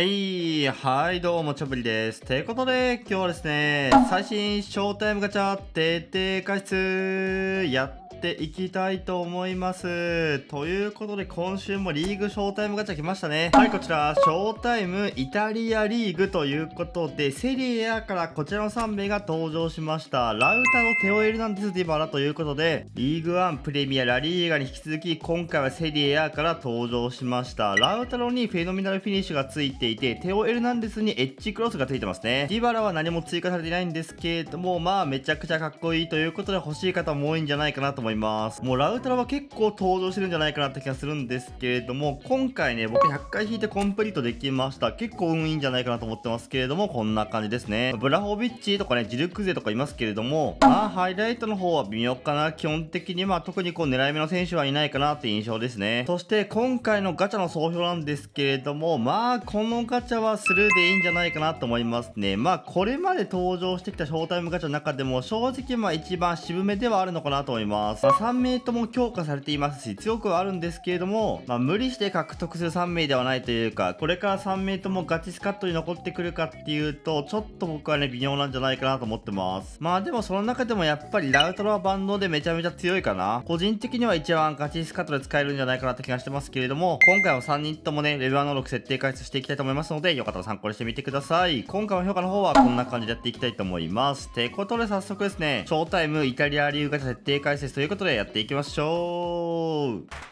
はい、はい、どうも、チョブリです。てことで、今日はですね、最新ショータイムガチャ、徹底加湿、やっていきたいと思いますということで今週もリーグショータイムガチャ来ましたねはいこちらショータイムイタリアリーグということでセリエ A からこちらの3名が登場しましたラウタのテオエルナンデス・ディバラということでリーグワンプレミアラリーガに引き続き今回はセリエ A から登場しましたラウタロにフェノミナルフィニッシュがついていてテオエルナンデスにエッジクロスがついてますねディバラは何も追加されていないんですけれどもまあめちゃくちゃかっこいいということで欲しい方も多いんじゃないかなと思います思います。もうラウトラは結構登場してるんじゃないかなって気がするんですけれども、今回ね、僕100回引いてコンプリートできました。結構運いいんじゃないかなと思ってますけれども、こんな感じですね。ブラホビッチとかね、ジルクゼとかいますけれども、まあ、ハイライトの方は微妙かな。基本的にまあ、特にこう狙い目の選手はいないかなって印象ですね。そして、今回のガチャの総評なんですけれども、まあ、このガチャはスルーでいいんじゃないかなと思いますね。まあ、これまで登場してきたショータイムガチャの中でも、正直まあ一番渋めではあるのかなと思います。ますまあ、3名とも強化されていますし強くはあるんですけれども、まあ、無理して獲得する3名ではないというかこれから3名ともガチスカットに残ってくるかっていうとちょっと僕はね微妙なんじゃないかなと思ってますまあでもその中でもやっぱりラウトロは万能でめちゃめちゃ強いかな個人的には一番ガチスカットで使えるんじゃないかなって気がしてますけれども今回は3人ともねレベルの6設定解説していきたいと思いますのでよかったら参考にしてみてください今回の評価の方はこんな感じでやっていきたいと思いますてことで早速ですねショータイムイタリア理由が設定解説といういうことでやっていきましょう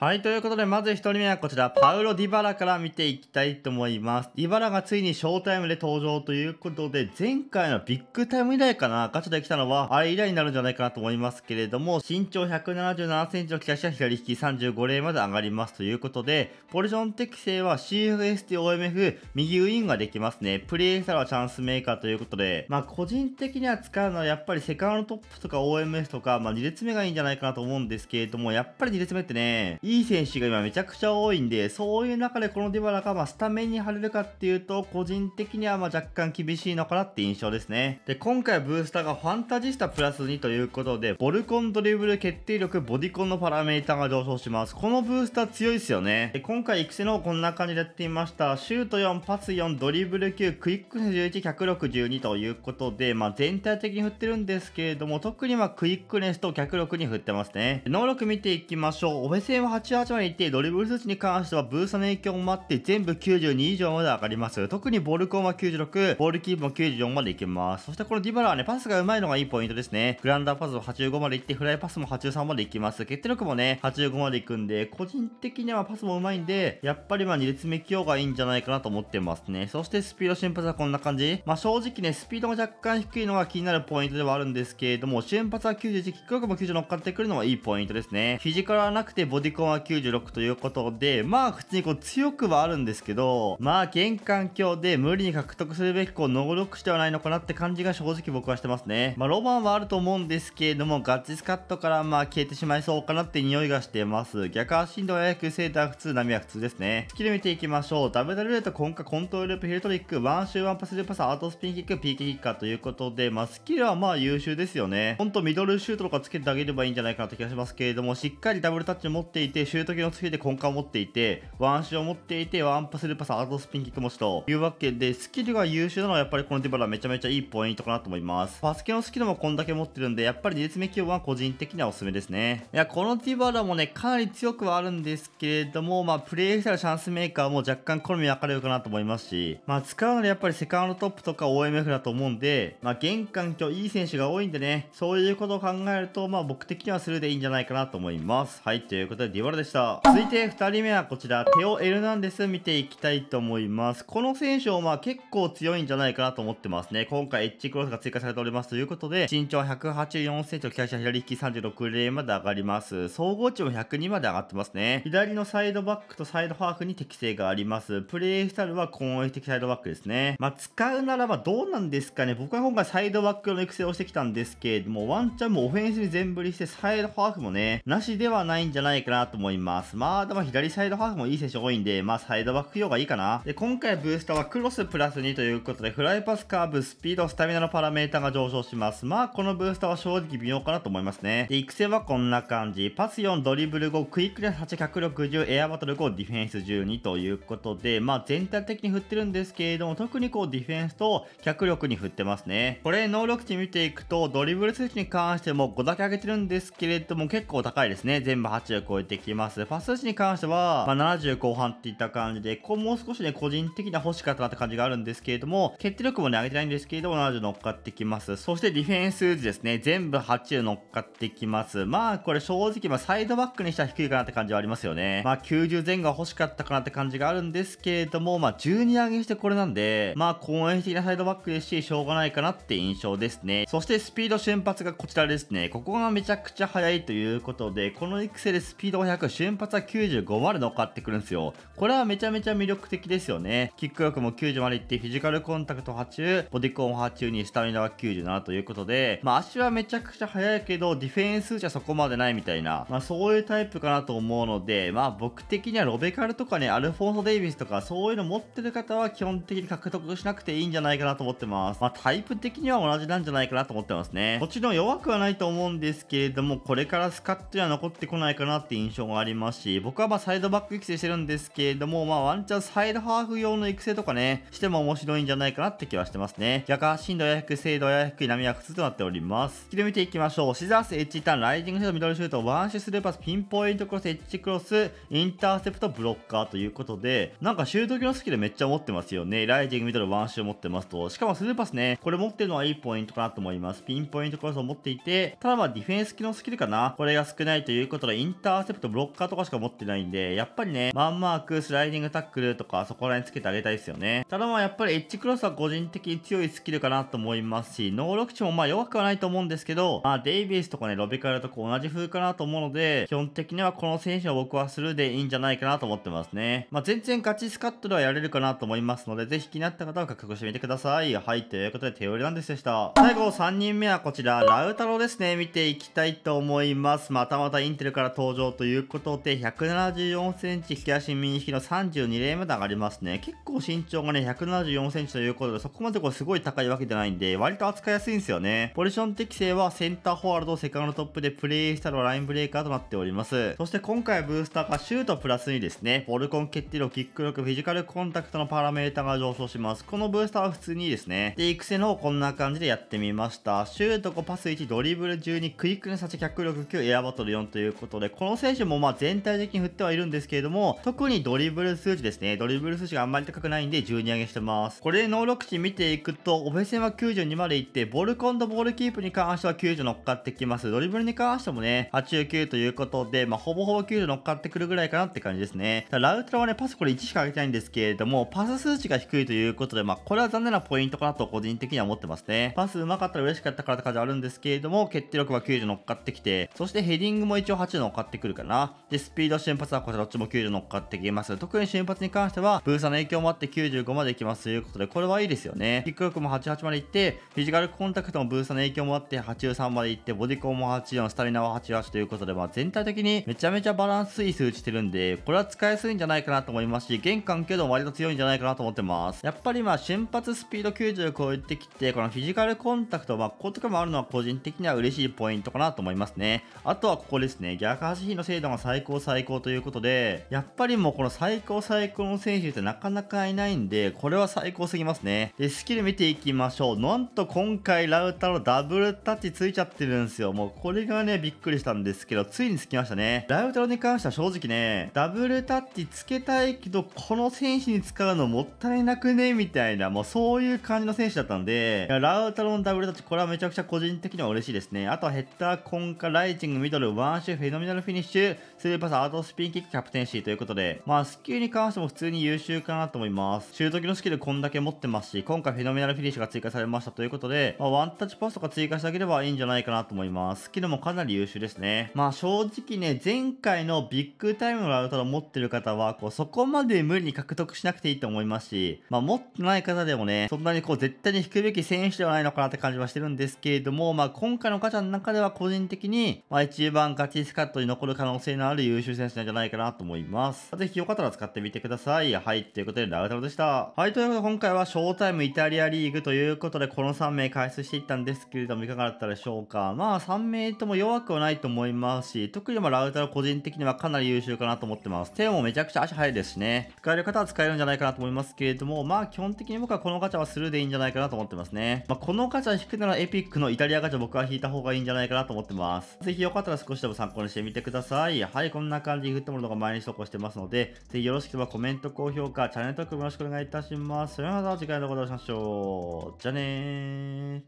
はい、ということで、まず1人目はこちら、パウロ・ディバラから見ていきたいと思います。ディバラがついにショータイムで登場ということで、前回のビッグタイム以来かな、ガチャで来たのは、あれ以来になるんじゃないかなと思いますけれども、身長177センチのシ待は左利き35例まで上がりますということで、ポジション適正は CFST、OMF、右ウィンができますね。プレイサーはチャンスメーカーということで、まあ個人的には使うのはやっぱりセカンドトップとか OMF とか、まあ2列目がいいんじゃないかなと思うんですけれども、やっぱり2列目ってね、いい選手が今めちゃくちゃ多いんで、そういう中でこのディバラがまスタメンに貼れるかっていうと、個人的にはま若干厳しいのかなって印象ですね。で、今回ブースターがファンタジスタプラス2ということで、ボルコンドリブル決定力、ボディコンのパラメータが上昇します。このブースター強いですよね。で、今回育成の方こんな感じでやってみました。シュート4、パス4、ドリブル9、クイック11、162ということで、まあ、全体的に振ってるんですけれども、特にまクイックネスと脚力に振ってますね。能力見ていきましょう。オフェセンは88までってドリブル数値に関してはブースの影響もあって全部92以上まで上がります特にボールコンは96ボールキープも94までいけますそしてこのディバラはねパスが上手いのがいいポイントですねグランダーパスを85まで行ってフライパスも83までいきます決定力もね85までいくんで個人的にはパスもうまいんでやっぱりまあ2列目起用がいいんじゃないかなと思ってますねそしてスピード瞬発はこんな感じまあ正直ねスピードが若干低いのが気になるポイントではあるんですけれども瞬発は91キック力も90乗っかってくるのはいいポイントですねフィジカルはなくてボディコンは96ということで、まあ普通にこう強くはあるんですけど、まあ玄関強で無理に獲得するべきこう能力してはないのかなって感じが正直僕はしてますね。まあロマンはあると思うんですけれども、ガチスカットからまあ消えてしまいそうかなって匂いがしてます。逆足振動は約セーター普通、波は普通ですね。スキル見ていきましょう。ダブルルート、コンカ、コントローループ、ヒルトリック、ワンシューワンパスルーパス、アートスピンキック、ピーキッカーということで、まあスキルはまあ優秀ですよね。ほんとミドルシュートとかつけてあげればいいんじゃないかなって気がしますけれども、しっかりダブルタッチを持っていて、て、シュート系の次で根幹を持っていて、ワン足を持っていて、ワンパスルーパス、アートスピンキック持ちというわけで、スキルが優秀なのはやっぱりこのディバラめちゃめちゃいいポイントかなと思います。パス系のスキルもこんだけ持ってるんで、やっぱり2列目起用は個人的にはおすすめですね。いや、このディバラもね、かなり強くはあるんですけれども、まあ、プレイしたらチャンスメーカーも若干好み分かれるかなと思いますし、まあ、使うのでやっぱりセカンドトップとか OMF だと思うんで、まあ、玄関今日いい選手が多いんでね、そういうことを考えると、まあ、僕的にはスルーでいいんじゃないかなと思います。はい、ということで、ディバラゴロでした。続いて2人目はこちら、テオ・エルナンデス見ていきたいと思います。この選手はまあ結構強いんじゃないかなと思ってますね。今回エッジクロスが追加されておりますということで、身長184センチを期待左利き36例まで上がります。総合値も102まで上がってますね。左のサイドバックとサイドハーフに適性があります。プレイスタイルは攻撃的サイドバックですね。まあ使うならばどうなんですかね。僕は今回サイドバックの育成をしてきたんですけれども、ワンチャンもオフェンスに全振りしてサイドハーフもね、なしではないんじゃないかなと思います。まあ、でも左サイドハーフもいい選手多いんで、まあ、サイドバック用がいいかな。で、今回ブースターはクロスプラス2ということで、フライパス、カーブ、スピード、スタミナのパラメータが上昇します。まあ、このブースターは正直微妙かなと思いますね。で、育成はこんな感じ。パス4、ドリブル5、クイックレス8、160、エアバトル5、ディフェンス12ということで、まあ、全体的に振ってるんですけれども、特にこう、ディフェンスと脚力に振ってますね。これ、能力値見ていくと、ドリブル数値に関しても5だけ上げてるんですけれども、結構高いですね。全部8を超えてっきます。パス打ちに関しては、まあ、70後半っていった感じで、ここもう少しね、個人的な欲しかったなって感じがあるんですけれども、決定力もね、上げてないんですけれども、70乗っかってきます。そしてディフェンスですね、全部80乗っかってきます。まあ、これ正直、まあ、サイドバックにしたら低いかなって感じはありますよね。まあ、90前後が欲しかったかなって感じがあるんですけれども、まあ、12上げしてこれなんで、まあ、攻撃的なサイドバックですし、しょうがないかなって印象ですね。そしてスピード瞬発がこちらですね。ここがめちゃくちゃ速いということで、この育成でスピードが500、瞬発は95まで乗っかってくるんですよ。これはめちゃめちゃ魅力的ですよね。キック力も90までいって、フィジカルコンタクト8中、ボディコン8中にスタミナは97ということで、まあ足はめちゃくちゃ速いけど、ディフェンスじゃそこまでないみたいな、まあそういうタイプかなと思うので、まあ僕的にはロベカルとかね、アルフォンソ・デイビスとか、そういうの持ってる方は基本的に獲得しなくていいんじゃないかなと思ってます。まあタイプ的には同じなんじゃないかなと思ってますね。もちろん弱くはないと思うんですけれども、これからスカッとは残ってこないかなって印象シがありますし、僕はまあサイドバック育成してるんですけれども、まあワンチャンサイドハーフ用の育成とかね、しても面白いんじゃないかなって気はしてますね。逆干進度や低、精度や低い波は普通となっております。で見ていきましょう。シザース、エッジターン、ライジングシュート、ミドルシュート、ワンシュスルーパス、ピンポイントクロス、エッジクロス、インターセプト、ブロッカーということで、なんかシュート機のスキルめっちゃ持ってますよね。ライジング、ミドル、ワンシュー持ってますと。しかもスルーパスね、これ持ってるのはいいポイントかなと思います。ピンポイントクロスを持っていて、ただまあディフェンス機のスキルかな。これが少ないということで、インターセプト、とブロッカーとかしか持ってないんで、やっぱりね、マンマーク、スライディングタックルとか、そこら辺つけてあげたいですよね。ただまあやっぱりエッジクロスは個人的に強いスキルかなと思いますし、能力値もまあ弱くはないと思うんですけど、まあデイビスとかね、ロビカルとか同じ風かなと思うので、基本的にはこの選手は僕はスルーでいいんじゃないかなと思ってますね。まあ全然ガチスカットではやれるかなと思いますので、ぜひ気になった方は獲得してみてください。はい、ということで手寄りなんですでした。最後3人目はこちら、ラウタロですね。見ていきたいと思います。またまたインテルから登場というということで、174センチき足右引きの32ンまで上がりますね。結構身長がね、174センチということで、そこまでこれすごい高いわけじゃないんで、割と扱いやすいんですよね。ポジション適正はセンターフォワールドセカンドトップでプレイスタイルラインブレーカーとなっております。そして今回はブースターがシュートプラスにですね、ボルコン決定力、キック力、フィジカルコンタクトのパラメータが上昇します。このブースターは普通にいいですね。で、育成の方こんな感じでやってみました。シュート5パス1、ドリブル12、クイックの差し脚力9、エアバトル4ということで、この選手もまあ全体的に振ってはいるんですけれども、特にドリブル数値ですね。ドリブル数値があんまり高くないんで12上げしてます。これで能力値見ていくと、オフェ戦は92まで行って、ボルコンとボールキープに関しては90乗っかってきます。ドリブルに関してもね、89ということで、まあほぼほぼ90乗っかってくるぐらいかなって感じですね。ラウトラはね、パスこれ1しか上げてないんですけれども、パス数値が低いということで、まあこれは残念なポイントかなと個人的には思ってますね。パス上手かったら嬉しかったからって感じあるんですけれども、決定力は90乗っかってきて、そしてヘディングも一応8乗っかってくるかな。な。で、スピード瞬発はこちらどっちも90乗っかってきます。特に瞬発に関しては、ブースーの影響もあって95までいきますということで、これはいいですよね。キック力も88までいって、フィジカルコンタクトもブースーの影響もあって83までいって、ボディコンも84、スタミナは88ということで、まあ全体的にめちゃめちゃバランスいい数値してるんで、これは使いやすいんじゃないかなと思いますし、玄関けど割と強いんじゃないかなと思ってます。やっぱりまあ瞬発スピード90超えてきて、このフィジカルコンタクト、まあこことかもあるのは個人的には嬉しいポイントかなと思いますね。あとはここですね、逆足比の精度間は最高最高ということで、やっぱりもうこの最高最高の選手ってなかなかいないんで、これは最高すぎますね。で、スキル見ていきましょう。なんと今回ラウタロダブルタッチついちゃってるんですよ。もうこれがね、びっくりしたんですけど、ついにつきましたね。ラウタロに関しては正直ね、ダブルタッチつけたいけど、この選手に使うのもったいなくねみたいな、もうそういう感じの選手だったんで、いやラウタロのダブルタッチ、これはめちゃくちゃ個人的には嬉しいですね。あとはヘッダー、コンカ、ライチング、ミドル、ワンシュ、フェノミナルフィニッシュ、スルーパス、アートスピンキック、キャプテンシーということで、まあ、スキルに関しても普通に優秀かなと思います。シュート機のスキルこんだけ持ってますし、今回フェノメナルフィニッシュが追加されましたということで、まあ、ワンタッチパスとか追加してあげればいいんじゃないかなと思います。スキルもかなり優秀ですね。まあ、正直ね、前回のビッグタイムのラウターを持ってる方は、こう、そこまで無理に獲得しなくていいと思いますし、まあ、持ってない方でもね、そんなにこう、絶対に引くべき選手ではないのかなって感じはしてるんですけれども、まあ、今回のガチャの中では個人的に、まあ、一番ガチスカットに残る可能能性のある優秀選手なんじゃないかなと思います。ぜひよかったら使ってみてください。はい、ということで、ラウタロでした。はい、ということで今回はショータイムイタリアリーグということで、この3名解説していったんですけれども、いかがだったでしょうか。まあ、3名とも弱くはないと思いますし、特にまラウタロ個人的にはかなり優秀かなと思ってます。手もめちゃくちゃ足速いですしね。使える方は使えるんじゃないかなと思いますけれども、まあ、基本的に僕はこのガチャはスルーでいいんじゃないかなと思ってますね。まあ、このガチャ引くならエピックのイタリアガチャ僕は引いた方がいいんじゃないかなと思ってます。ぜひよかったら少しでも参考にしてみてください。さい。はい、こんな感じでグッドモルとか毎日投稿してますので、ぜひよろしければコメント、高評価、チャンネル登録もよろしくお願いいたします。それではまた次回の動画でお会いしましょう。じゃあねー。